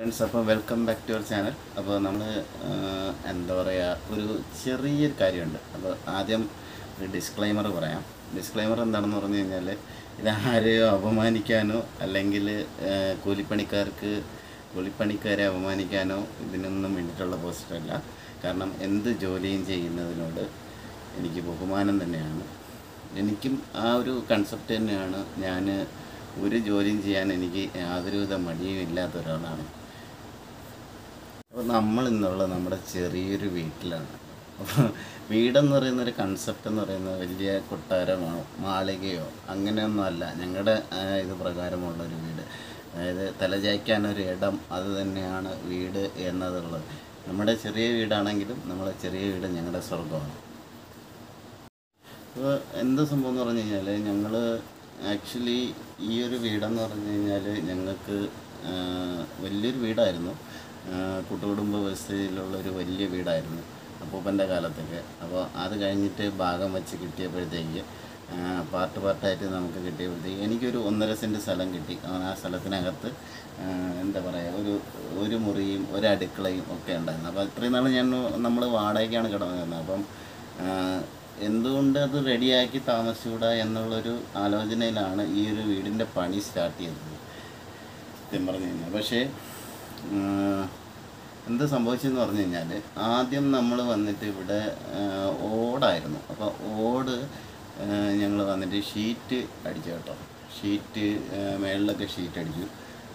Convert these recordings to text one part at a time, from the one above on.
friends അപ്പോൾ welcome back to our channel അപ്പോൾ നമ്മൾ എന്താ പറയുക ഒരു ചെറിയൊരു കാര്യമുണ്ട് അപ്പോൾ ആദ്യം ഒരു ഡിസ്ക്ലൈമർ പറയാം ഡിസ്ക്ലൈമർ എന്താണെന്ന് പറഞ്ഞു കഴിഞ്ഞാൽ ആരെയോ അപമാനിക്കാനോ അല്ലെങ്കിൽ കൂലിപ്പണിക്കാർക്ക് കൂലിപ്പണിക്കാരെ അപമാനിക്കാനോ ഇതിനൊന്നും വേണ്ടിയിട്ടുള്ള പോസ്റ്ററല്ല കാരണം എന്ത് ജോലിയും ചെയ്യുന്നതിനോട് എനിക്ക് ബഹുമാനം തന്നെയാണ് എനിക്കും ആ ഒരു കൺസെപ്റ്റ് തന്നെയാണ് ഞാൻ ഒരു ജോലിയും ചെയ്യാൻ എനിക്ക് യാതൊരുവിധ മടിയും ഇല്ലാത്ത ഒരാളാണ് അപ്പോൾ നമ്മൾ ഇന്നുള്ള നമ്മുടെ ചെറിയൊരു വീട്ടിലാണ് അപ്പോൾ വീടെന്ന് പറയുന്ന ഒരു കൺസെപ്റ്റ് എന്ന് പറയുന്നത് വലിയ കൊട്ടാരമോ മാളികയോ അങ്ങനെയൊന്നുമല്ല ഞങ്ങളുടെ ഇത് പ്രകാരമുള്ളൊരു വീട് അതായത് തലചായ്ക്കാനൊരു ഇടം അത് തന്നെയാണ് വീട് എന്നതുള്ളത് നമ്മുടെ ചെറിയ വീടാണെങ്കിലും നമ്മളെ ചെറിയ വീട് ഞങ്ങളുടെ സ്വർഗമാണ് അപ്പോൾ എന്താ സംഭവം എന്ന് പറഞ്ഞു കഴിഞ്ഞാൽ ഞങ്ങൾ ആക്ച്വലി ഈ ഒരു വീടെന്ന് പറഞ്ഞു കഴിഞ്ഞാൽ ഞങ്ങൾക്ക് വലിയൊരു വീടായിരുന്നു കൂട്ടുകുടുംബ ഒരു വലിയ വീടായിരുന്നു അപ്പൂപ്പൻ്റെ കാലത്തൊക്കെ അപ്പോൾ അത് കഴിഞ്ഞിട്ട് ഭാഗം വെച്ച് കിട്ടിയപ്പോഴത്തേക്ക് പാർട്ട് പാർട്ടായിട്ട് നമുക്ക് കിട്ടിയപ്പോഴത്തേക്ക് എനിക്കൊരു ഒന്നര സെൻറ്റ് സ്ഥലം കിട്ടി ആ സ്ഥലത്തിനകത്ത് എന്താ പറയുക ഒരു ഒരു മുറിയും ഒരു അടുക്കളയും ഒക്കെ ഉണ്ടായിരുന്നു അപ്പോൾ ഇത്രയും നാൾ ഞാൻ നമ്മൾ വാടകയ്ക്കാണ് കിടന്നിരുന്നത് അപ്പം എന്തുകൊണ്ട് അത് റെഡിയാക്കി താമസിച്ചുകൂടാ എന്നുള്ളൊരു ആലോചനയിലാണ് ഈ ഒരു വീടിൻ്റെ പണി സ്റ്റാർട്ട് ചെയ്തത് സത്യം പറഞ്ഞു കഴിഞ്ഞാൽ പക്ഷേ എന്ത് സംഭവിച്ചെന്ന് പറഞ്ഞു കഴിഞ്ഞാൽ ആദ്യം നമ്മൾ വന്നിട്ട് ഇവിടെ ഓടായിരുന്നു അപ്പോൾ ഓട് ഞങ്ങൾ വന്നിട്ട് ഷീറ്റ് അടിച്ചു കേട്ടോ ഷീറ്റ് മേളിലൊക്കെ ഷീറ്റ് അടിച്ചു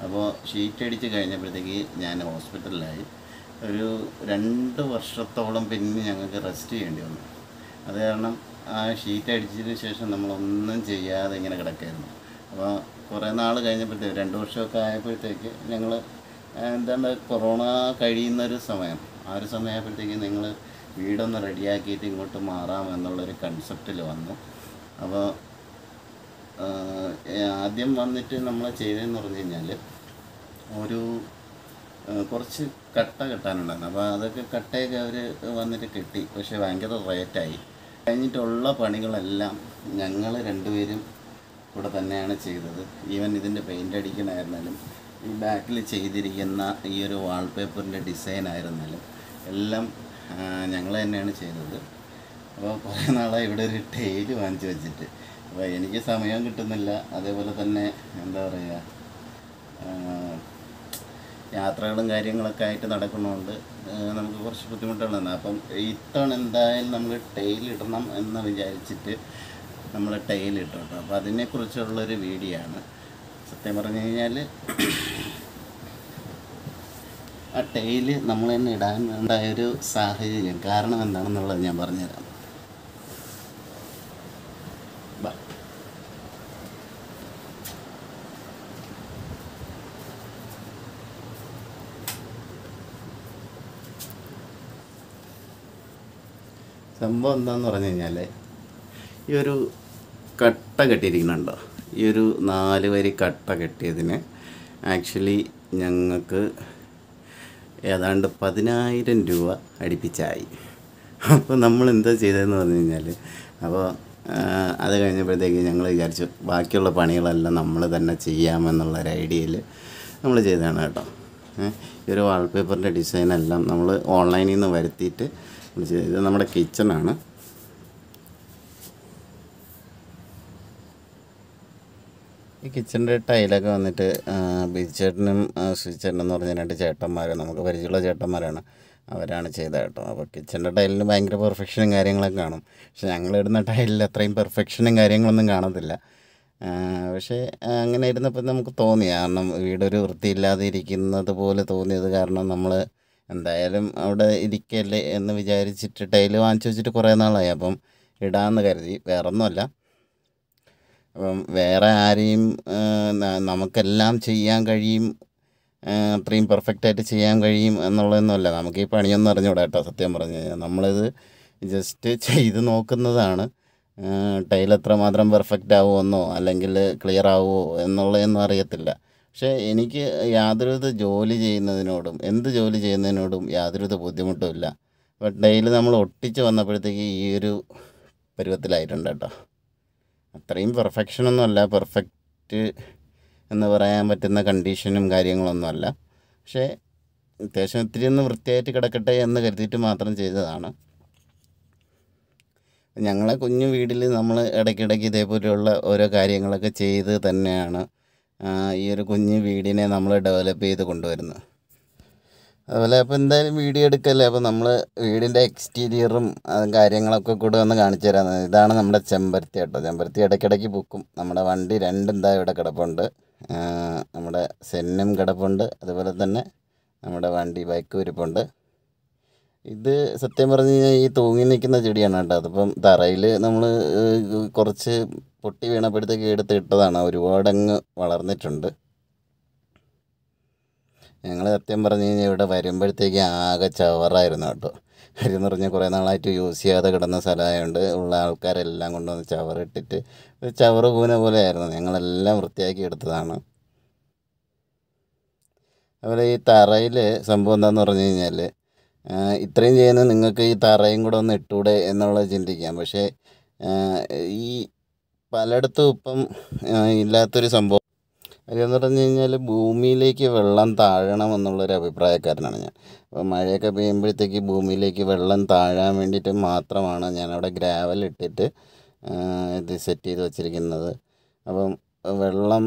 അപ്പോൾ ഷീറ്റ് അടിച്ച് കഴിഞ്ഞപ്പോഴത്തേക്ക് ഞാൻ ഹോസ്പിറ്റലിലായി ഒരു രണ്ട് വർഷത്തോളം പിന്നെ ഞങ്ങൾക്ക് റെസ്റ്റ് ചെയ്യേണ്ടി വന്നു അത് കാരണം ആ ഷീറ്റ് അടിച്ചതിന് ശേഷം നമ്മളൊന്നും ചെയ്യാതെ ഇങ്ങനെ കിടക്കായിരുന്നു അപ്പോൾ കുറേ നാൾ കഴിഞ്ഞപ്പോഴത്തേക്ക് രണ്ട് വർഷമൊക്കെ ആയപ്പോഴത്തേക്ക് ഞങ്ങൾ എന്താണ് കൊറോണ കഴിയുന്നൊരു സമയം ആ ഒരു സമയമായപ്പോഴത്തേക്ക് നിങ്ങൾ വീടൊന്ന് റെഡിയാക്കിയിട്ട് ഇങ്ങോട്ട് മാറാം എന്നുള്ളൊരു കൺസെപ്റ്റിൽ വന്നു അപ്പോൾ ആദ്യം വന്നിട്ട് നമ്മൾ ചെയ്തതെന്ന് പറഞ്ഞു കഴിഞ്ഞാൽ ഒരു കുറച്ച് കട്ട കെട്ടാനുണ്ടായിരുന്നു അപ്പോൾ അതൊക്കെ കട്ടയൊക്കെ അവർ വന്നിട്ട് കിട്ടി പക്ഷേ ഭയങ്കര റേറ്റായി കഴിഞ്ഞിട്ടുള്ള പണികളെല്ലാം ഞങ്ങൾ രണ്ടുപേരും കൂടെ തന്നെയാണ് ചെയ്തത് ഈവൻ ഇതിൻ്റെ പെയിൻ്റ് അടിക്കണമായിരുന്നാലും ഈ ബാക്കിൽ ചെയ്തിരിക്കുന്ന ഈ ഒരു വാൾപേപ്പറിൻ്റെ ഡിസൈൻ ആയിരുന്നാലും എല്ലാം ഞങ്ങൾ തന്നെയാണ് ചെയ്തത് അപ്പോൾ കുറേ നാളായി ഇവിടെ ഒരു ടേല് വാങ്ങിച്ചു വെച്ചിട്ട് അപ്പോൾ എനിക്ക് സമയം കിട്ടുന്നില്ല അതേപോലെ തന്നെ എന്താ പറയുക യാത്രകളും കാര്യങ്ങളൊക്കെ ആയിട്ട് നടക്കുന്നതുകൊണ്ട് നമുക്ക് കുറച്ച് ബുദ്ധിമുട്ടുകളാണ് അപ്പം ഇത്തവണ എന്തായാലും നമ്മൾ ടൈലിടണം എന്ന് വിചാരിച്ചിട്ട് നമ്മൾ ടൈലിട്ടു കേട്ടോ അപ്പോൾ അതിനെക്കുറിച്ചുള്ളൊരു വീഡിയോ ആണ് സത്യം പറഞ്ഞു കഴിഞ്ഞാൽ ആ ടൈല് നമ്മൾ തന്നെ ഇടാൻ ഉണ്ടായ ഒരു സാഹചര്യം കാരണം എന്താണെന്നുള്ളത് ഞാൻ പറഞ്ഞുതരാം സംഭവം എന്താന്ന് പറഞ്ഞു കഴിഞ്ഞാൽ ഈ ഒരു കട്ട കെട്ടിയിരിക്കുന്നുണ്ടോ ഈ ഒരു നാല് വരി കട്ട കെട്ടിയതിന് ആക്ച്വലി ഞങ്ങൾക്ക് ഏതാണ്ട് പതിനായിരം രൂപ അടുപ്പിച്ചായി അപ്പോൾ നമ്മൾ എന്താ ചെയ്തതെന്ന് പറഞ്ഞു കഴിഞ്ഞാൽ അപ്പോൾ അത് കഴിഞ്ഞപ്പോഴത്തേക്ക് ഞങ്ങൾ വിചാരിച്ചു ബാക്കിയുള്ള പണികളെല്ലാം നമ്മൾ തന്നെ ചെയ്യാമെന്നുള്ള ഒരു ഐഡിയയിൽ നമ്മൾ ചെയ്തതാണ് കേട്ടോ ഈ ഒരു വാൾപേപ്പറിൻ്റെ ഡിസൈനെല്ലാം നമ്മൾ ഓൺലൈനിൽ നിന്ന് വരുത്തിയിട്ട് നമ്മൾ ചെയ്തത് നമ്മുടെ കിച്ചണാണ് ഈ കിച്ചണിൻ്റെ ടൈലൊക്കെ വന്നിട്ട് ബിജുചേട്ടനും ശ്രീചേട്ടനും എന്ന് പറഞ്ഞ രണ്ട് ചേട്ടന്മാർ നമുക്ക് പരിചയമുള്ള ചേട്ടന്മാരാണ് അവരാണ് ചെയ്തത് കേട്ടോ അപ്പോൾ കിച്ചണിൻ്റെ ടൈലിന് ഭയങ്കര പെർഫെക്ഷനും കാര്യങ്ങളൊക്കെ കാണും പക്ഷെ ഞങ്ങളിടുന്ന ടൈലിൽ അത്രയും പെർഫെക്ഷനും കാര്യങ്ങളൊന്നും കാണത്തില്ല പക്ഷേ അങ്ങനെ ഇരുന്നപ്പോൾ നമുക്ക് തോന്നി കാരണം വീടൊരു വൃത്തിയില്ലാതെ ഇരിക്കുന്നത് പോലെ തോന്നിയത് കാരണം നമ്മൾ എന്തായാലും അവിടെ ഇരിക്കല്ലേ എന്ന് വിചാരിച്ചിട്ട് ടൈല് വാങ്ങിച്ചു വെച്ചിട്ട് കുറേ നാളായി അപ്പം ഇടാമെന്ന് കരുതി വേറൊന്നുമല്ല അപ്പം വേറെ ആരെയും നമുക്കെല്ലാം ചെയ്യാൻ കഴിയും അത്രയും പെർഫെക്റ്റായിട്ട് ചെയ്യാൻ കഴിയും എന്നുള്ളതൊന്നുമല്ല നമുക്ക് ഈ പണിയൊന്നും അറിഞ്ഞൂടാ കേട്ടോ സത്യം പറഞ്ഞു കഴിഞ്ഞാൽ നമ്മളിത് ജസ്റ്റ് ചെയ്ത് നോക്കുന്നതാണ് ടൈൽ എത്രമാത്രം പെർഫെക്റ്റ് ആവുമെന്നോ അല്ലെങ്കിൽ ക്ലിയർ ആവുമോ എന്നുള്ളതൊന്നും അറിയത്തില്ല പക്ഷേ എനിക്ക് യാതൊരുവിധ ജോലി ചെയ്യുന്നതിനോടും എന്ത് ജോലി ചെയ്യുന്നതിനോടും യാതൊരുവിധ ബുദ്ധിമുട്ടുമില്ല അപ്പോൾ ടൈൽ നമ്മൾ ഒട്ടിച്ച് വന്നപ്പോഴത്തേക്ക് ഈ ഒരു പരുവത്തിലായിട്ടുണ്ട് കേട്ടോ അത്രയും പെർഫെക്ഷനൊന്നുമല്ല പെർഫെക്റ്റ് എന്ന് പറയാൻ പറ്റുന്ന കണ്ടീഷനും കാര്യങ്ങളൊന്നും അല്ല പക്ഷേ അത്യാവശ്യം ഒത്തിരി ഒന്ന് വൃത്തിയായിട്ട് കിടക്കട്ടെ എന്ന് കരുതിയിട്ട് മാത്രം ചെയ്തതാണ് ഞങ്ങളെ കുഞ്ഞു വീട്ടിൽ നമ്മൾ ഇടയ്ക്കിടയ്ക്ക് ഇതേപോലെയുള്ള ഓരോ കാര്യങ്ങളൊക്കെ ചെയ്ത് തന്നെയാണ് ഈ ഒരു കുഞ്ഞു വീടിനെ നമ്മൾ ഡെവലപ്പ് ചെയ്ത് കൊണ്ടുവരുന്നത് അതുപോലെ അപ്പോൾ എന്തായാലും വീഡിയോ എടുക്കല്ലേ അപ്പോൾ നമ്മൾ വീടിൻ്റെ എക്സ്റ്റീരിയറും കാര്യങ്ങളൊക്കെ കൂടെ ഒന്ന് കാണിച്ചു തരാം ഇതാണ് നമ്മുടെ ചെമ്പരത്തി കേട്ടോ ചെമ്പരത്തി ഇടയ്ക്കിടയ്ക്ക് പൂക്കും നമ്മുടെ വണ്ടി രണ്ടെന്താ ഇവിടെ കിടപ്പുണ്ട് നമ്മുടെ സെന്നും കിടപ്പുണ്ട് അതുപോലെ തന്നെ നമ്മുടെ വണ്ടി ബൈക്ക് ഇരിപ്പുണ്ട് ഇത് സത്യം പറഞ്ഞു കഴിഞ്ഞാൽ ഈ തൂങ്ങി നിൽക്കുന്ന ചെടിയാണ് കേട്ടോ അതിപ്പം തറയിൽ നമ്മൾ കുറച്ച് പൊട്ടി വീണപ്പോഴത്തേക്ക് എടുത്ത് ഇട്ടതാണ് ഒരുപാടങ്ങ് വളർന്നിട്ടുണ്ട് ഞങ്ങൾ സത്യം പറഞ്ഞു കഴിഞ്ഞാൽ ഇവിടെ വരുമ്പോഴത്തേക്ക് ആകെ ചവറായിരുന്നു കേട്ടോ കാര്യം എന്ന് പറഞ്ഞാൽ കുറേ നാളായിട്ട് യൂസ് ചെയ്യാതെ കിടന്ന സ്ഥലമായതുകൊണ്ട് ഉള്ള ആൾക്കാരെല്ലാം കൊണ്ടുവന്ന് ചവറിട്ടിട്ട് ഒരു ചവറ് പൂന പോലെ ആയിരുന്നു ഞങ്ങളെല്ലാം വൃത്തിയാക്കി എടുത്തതാണ് അതുപോലെ ഈ തറയിൽ സംഭവം എന്താണെന്ന് പറഞ്ഞു കഴിഞ്ഞാൽ ഇത്രയും ചെയ്യുന്ന നിങ്ങൾക്ക് ഈ തറയും കൂടെ ഒന്ന് ഇട്ടൂടെ എന്നുള്ളത് ചിന്തിക്കാം പക്ഷേ ഈ പലയിടത്തും ഇപ്പം ഇല്ലാത്തൊരു സംഭവം കാര്യമെന്ന് പറഞ്ഞു കഴിഞ്ഞാൽ ഭൂമിയിലേക്ക് വെള്ളം താഴണം എന്നുള്ളൊരു അഭിപ്രായക്കാരനാണ് ഞാൻ അപ്പോൾ മഴയൊക്കെ പെയ്യുമ്പോഴത്തേക്ക് ഭൂമിയിലേക്ക് വെള്ളം താഴാൻ വേണ്ടിയിട്ട് മാത്രമാണ് ഞാനവിടെ ഗ്രാവൽ ഇട്ടിട്ട് ഇത് സെറ്റ് ചെയ്ത് വച്ചിരിക്കുന്നത് അപ്പം വെള്ളം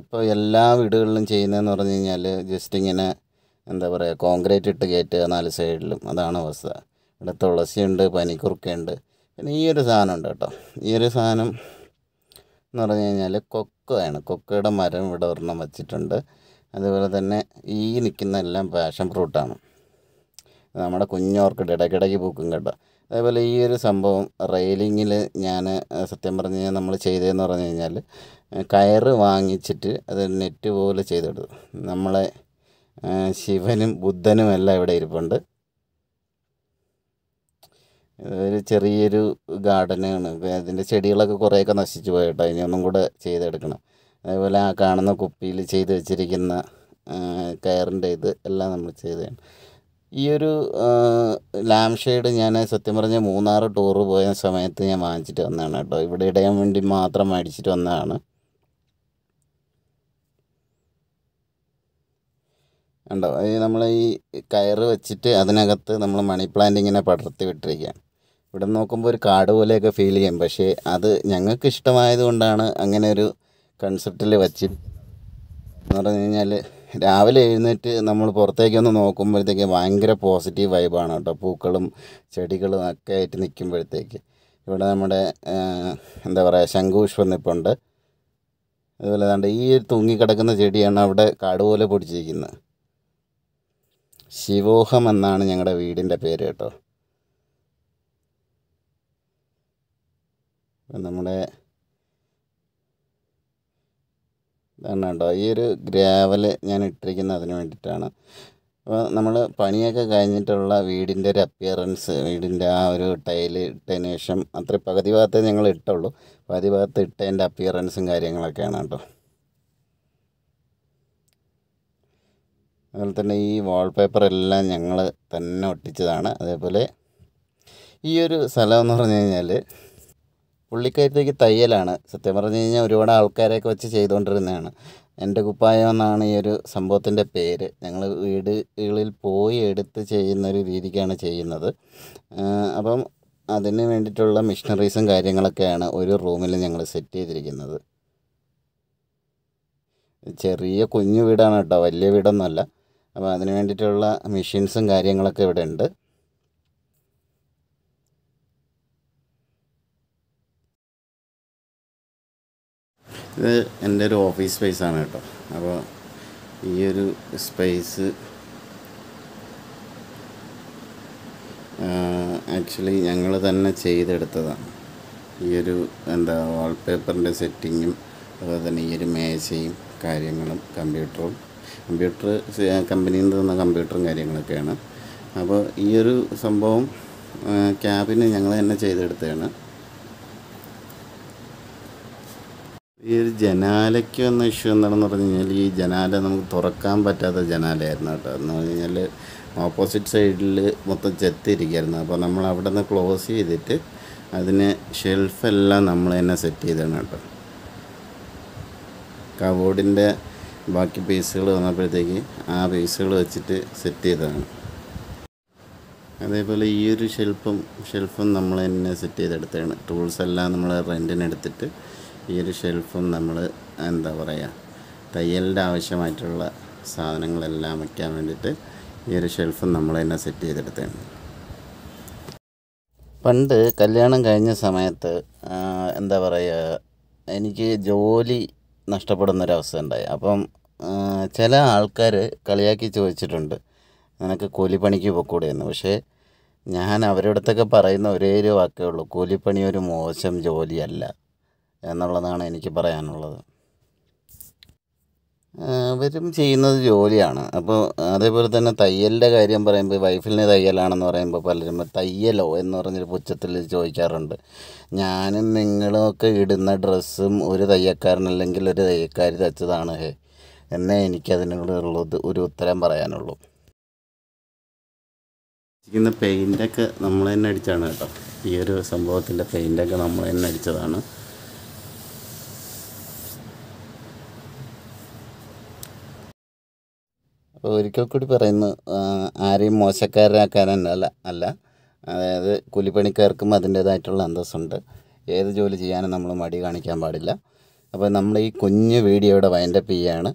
ഇപ്പോൾ എല്ലാ വീടുകളിലും ചെയ്യുന്നതെന്ന് പറഞ്ഞു കഴിഞ്ഞാൽ ജസ്റ്റ് ഇങ്ങനെ എന്താ പറയുക കോൺക്രീറ്റ് ഇട്ട് കയറ്റുക നാല് സൈഡിലും അതാണ് അവസ്ഥ ഇവിടെ തുളസിയുണ്ട് പനിക്കുറുക്കുണ്ട് പിന്നെ ഈ ഒരു സാധനം ഉണ്ട് കേട്ടോ ഈ ഒരു സാധനം എന്ന് പറഞ്ഞു കഴിഞ്ഞാൽ കൊ കൊക്കയാണ് കൊക്കയുടെ മരം ഇവിടെ ഒരെണ്ണം വച്ചിട്ടുണ്ട് അതുപോലെ തന്നെ ഈ നിൽക്കുന്ന എല്ലാം പാഷൻ ഫ്രൂട്ടാണ് നമ്മുടെ കുഞ്ഞോർക്കിഡ് ഇടയ്ക്കിടയ്ക്ക് പൂക്കും കേട്ടോ അതേപോലെ ഈ ഒരു സംഭവം റെയിലിങ്ങിൽ ഞാൻ സത്യം പറഞ്ഞു കഴിഞ്ഞാൽ നമ്മൾ ചെയ്തതെന്ന് പറഞ്ഞു കഴിഞ്ഞാൽ കയറ് വാങ്ങിച്ചിട്ട് അത് നെറ്റ് പോലെ ചെയ്തെടുത്തു നമ്മളെ ശിവനും ബുദ്ധനും എല്ലാം ഇവിടെ ഇരിപ്പുണ്ട് ഒരു ചെറിയൊരു ഗാർഡനാണ് അതിൻ്റെ ചെടികളൊക്കെ കുറേയൊക്കെ നശിച്ചു പോയിട്ടോ ഇനി ഒന്നും കൂടെ ചെയ്തെടുക്കണം അതേപോലെ ആ കാണുന്ന കുപ്പിയിൽ ചെയ്ത് വെച്ചിരിക്കുന്ന കയറിൻ്റെ ഇത് എല്ലാം നമ്മൾ ചെയ്തതാണ് ഈ ഒരു ലാം ഷെയ്ഡ് ഞാൻ സത്യം പറഞ്ഞാൽ മൂന്നാറ് ടൂർ പോയ സമയത്ത് ഞാൻ വാങ്ങിച്ചിട്ട് വന്നതാണ് കേട്ടോ ഇവിടെ ഇടയാൻ വേണ്ടി മാത്രം മേടിച്ചിട്ട് വന്നതാണ് ഉണ്ടോ ഈ നമ്മൾ ഈ കയറ് വെച്ചിട്ട് അതിനകത്ത് നമ്മൾ മണി പ്ലാന്റ് ഇങ്ങനെ പടർത്തി വിട്ടിരിക്കുകയാണ് ഇവിടെ നോക്കുമ്പോൾ ഒരു കാട് പോലെയൊക്കെ ഫീൽ ചെയ്യും പക്ഷേ അത് ഞങ്ങൾക്ക് ഇഷ്ടമായത് കൊണ്ടാണ് അങ്ങനെ ഒരു കൺസെപ്റ്റിൽ വച്ച് എന്ന് പറഞ്ഞു കഴിഞ്ഞാൽ രാവിലെ എഴുന്നേറ്റ് നമ്മൾ പുറത്തേക്കൊന്ന് നോക്കുമ്പോഴത്തേക്ക് ഭയങ്കര പോസിറ്റീവ് വൈബാണ് കേട്ടോ പൂക്കളും ചെടികളും ഒക്കെ ആയിട്ട് നിൽക്കുമ്പോഴത്തേക്ക് ഇവിടെ നമ്മുടെ എന്താ പറയുക ശംഖുപുഷ്പം നിപ്പുണ്ട് അതുപോലെ തന്നെ ഈ തൂങ്ങിക്കിടക്കുന്ന ചെടിയാണ് അവിടെ കാടുപോലെ പൊടിച്ചിരിക്കുന്നത് ശിവോഹം എന്നാണ് ഞങ്ങളുടെ വീടിൻ്റെ പേര് കേട്ടോ നമ്മുടെ ഇതാണ് കേട്ടോ ഈ ഒരു ഗ്രാവൽ ഞാൻ ഇട്ടിരിക്കുന്നത് അതിന് വേണ്ടിയിട്ടാണ് അപ്പോൾ നമ്മൾ പണിയൊക്കെ കഴിഞ്ഞിട്ടുള്ള വീടിൻ്റെ ഒരു അപ്പിയറൻസ് വീടിൻ്റെ ആ ഒരു ടൈല് ഇട്ടതിന് ശേഷം അത്ര പകുതി ഭാഗത്തേ ഞങ്ങൾ ഇട്ടുള്ളൂ പകുതി ഭാഗത്ത് ഇട്ടതിൻ്റെ അപ്പിയറൻസും കാര്യങ്ങളൊക്കെയാണ് കേട്ടോ അതുപോലെ തന്നെ ഈ വാൾപേപ്പർ എല്ലാം ഞങ്ങൾ തന്നെ ഒട്ടിച്ചതാണ് അതേപോലെ ഈ ഒരു സ്ഥലമെന്ന് എന്ന് പറഞ്ഞു കഴിഞ്ഞാൽ പുള്ളിക്കാരത്തേക്ക് തയ്യലാണ് സത്യം പറഞ്ഞു കഴിഞ്ഞാൽ ഒരുപാട് ആൾക്കാരെയൊക്കെ വെച്ച് ചെയ്തുകൊണ്ടിരുന്നതാണ് എൻ്റെ കുപ്പായം എന്നാണ് ഈ ഒരു സംഭവത്തിൻ്റെ പേര് ഞങ്ങൾ വീടുകളിൽ പോയി എടുത്ത് ചെയ്യുന്ന ഒരു രീതിക്കാണ് ചെയ്യുന്നത് അപ്പം അതിന് വേണ്ടിയിട്ടുള്ള മെഷീനറീസും കാര്യങ്ങളൊക്കെയാണ് ഒരു റൂമിൽ ഞങ്ങൾ സെറ്റ് ചെയ്തിരിക്കുന്നത് ചെറിയ കുഞ്ഞു വീടാണ് കേട്ടോ വലിയ വീടൊന്നുമല്ല അപ്പോൾ അതിന് വേണ്ടിയിട്ടുള്ള മെഷീൻസും കാര്യങ്ങളൊക്കെ ഇവിടെ ഉണ്ട് ഇത് എൻ്റെ ഒരു ഓഫീസ് സ്പേസ് ആണ് കേട്ടോ അപ്പോൾ ഈ ഒരു സ്പേസ് ആക്ച്വലി ഞങ്ങൾ തന്നെ ചെയ്തെടുത്തതാണ് ഈ ഒരു എന്താ വാൾപേപ്പറിൻ്റെ സെറ്റിങ്ങും അതുപോലെ തന്നെ ഈ ഒരു മേശയും കാര്യങ്ങളും കമ്പ്യൂട്ടറും കമ്പ്യൂട്ടർ കമ്പനിയിൽ നിന്ന് തന്ന കമ്പ്യൂട്ടറും കാര്യങ്ങളൊക്കെയാണ് അപ്പോൾ ഈ ഒരു സംഭവം ക്യാബിന് ഞങ്ങൾ തന്നെ ചെയ്തെടുത്തതാണ് ഈ ഒരു ജനാലയ്ക്ക് വന്ന ഇഷ്യൂ എന്താണെന്ന് പറഞ്ഞു കഴിഞ്ഞാൽ ഈ ജനാല നമുക്ക് തുറക്കാൻ പറ്റാത്ത ജനാലയായിരുന്നു കേട്ടോ എന്ന് പറഞ്ഞു കഴിഞ്ഞാൽ ഓപ്പോസിറ്റ് സൈഡിൽ മൊത്തം ചെത്തിയിരിക്കുകയായിരുന്നു അപ്പോൾ നമ്മൾ അവിടെ നിന്ന് ക്ലോസ് ചെയ്തിട്ട് അതിന് ഷെൽഫെല്ലാം നമ്മൾ തന്നെ സെറ്റ് ചെയ്താണ് കേട്ടോ കബോർഡിൻ്റെ ബാക്കി പീസുകൾ വന്നപ്പോഴത്തേക്ക് ആ പീസുകൾ വെച്ചിട്ട് സെറ്റ് ചെയ്തതാണ് അതേപോലെ ഈ ഒരു ഷെൽഫും ഷെൽഫും നമ്മൾ തന്നെ സെറ്റ് ചെയ്തെടുത്തതാണ് ടൂൾസ് എല്ലാം നമ്മൾ റെൻറ്റിനെടുത്തിട്ട് ഈ ഒരു ഷെൽഫും നമ്മൾ എന്താ പറയുക തയ്യലിൻ്റെ ആവശ്യമായിട്ടുള്ള സാധനങ്ങളെല്ലാം വയ്ക്കാൻ വേണ്ടിയിട്ട് ഈ ഒരു ഷെൽഫും നമ്മൾ തന്നെ സെറ്റ് ചെയ്തെടുത്തേണ്ട പണ്ട് കല്യാണം കഴിഞ്ഞ സമയത്ത് എന്താ പറയുക എനിക്ക് ജോലി നഷ്ടപ്പെടുന്നൊരവസ്ഥ ഉണ്ടായി അപ്പം ചില ആൾക്കാർ കളിയാക്കി ചോദിച്ചിട്ടുണ്ട് നിനക്ക് കൂലിപ്പണിക്ക് എന്ന് പക്ഷേ ഞാൻ അവരുടെ അടുത്തൊക്കെ പറയുന്ന ഒരേ ഒരു വാക്കേ ഉള്ളൂ കൂലിപ്പണി ഒരു മോശം ജോലിയല്ല എന്നുള്ളതാണ് എനിക്ക് പറയാനുള്ളത് അവരും ചെയ്യുന്നത് ജോലിയാണ് അപ്പോൾ അതേപോലെ തന്നെ തയ്യലിൻ്റെ കാര്യം പറയുമ്പോൾ വൈഫിലിന് തയ്യലാണെന്ന് പറയുമ്പോൾ പലരും തയ്യലോ എന്ന് പറഞ്ഞൊരു പുച്ഛത്തിൽ ചോദിക്കാറുണ്ട് ഞാനും ഒക്കെ ഇടുന്ന ഡ്രസ്സും ഒരു തയ്യക്കാരനല്ലെങ്കിൽ ഒരു തയ്യക്കാരി തച്ചതാണ് ഹേ എന്നേ എനിക്കതിനോടുള്ളത് ഒരു ഉത്തരം പറയാനുള്ളൂ ഇന്ന് പെയിൻ്റൊക്കെ നമ്മൾ തന്നെ അടിച്ചാണ് കേട്ടോ ഈ ഒരു സംഭവത്തിൻ്റെ പെയിൻ്റൊക്കെ നമ്മൾ തന്നെ അടിച്ചതാണ് അപ്പോൾ ഒരിക്കൽ കൂടി പറയുന്നു ആരെയും മോശക്കാരനാക്കാനല്ല അല്ല അതായത് കൂലിപ്പണിക്കാർക്കും അതിൻ്റേതായിട്ടുള്ള അന്തസ്സുണ്ട് ഏത് ജോലി ചെയ്യാനും നമ്മൾ മടി കാണിക്കാൻ പാടില്ല അപ്പോൾ നമ്മൾ ഈ കുഞ്ഞ് വീഡിയോ ഇവിടെ വൈൻഡപ്പ് ചെയ്യുകയാണ്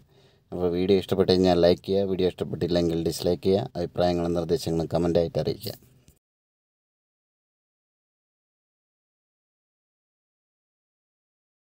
അപ്പോൾ വീഡിയോ ഇഷ്ടപ്പെട്ടു കഴിഞ്ഞാൽ ലൈക്ക് ചെയ്യുക വീഡിയോ ഇഷ്ടപ്പെട്ടില്ലെങ്കിൽ ഡിസ്ലൈക്ക് ചെയ്യുക അഭിപ്രായങ്ങളും നിർദ്ദേശങ്ങളും കമൻ്റായിട്ട് അറിയിക്കുക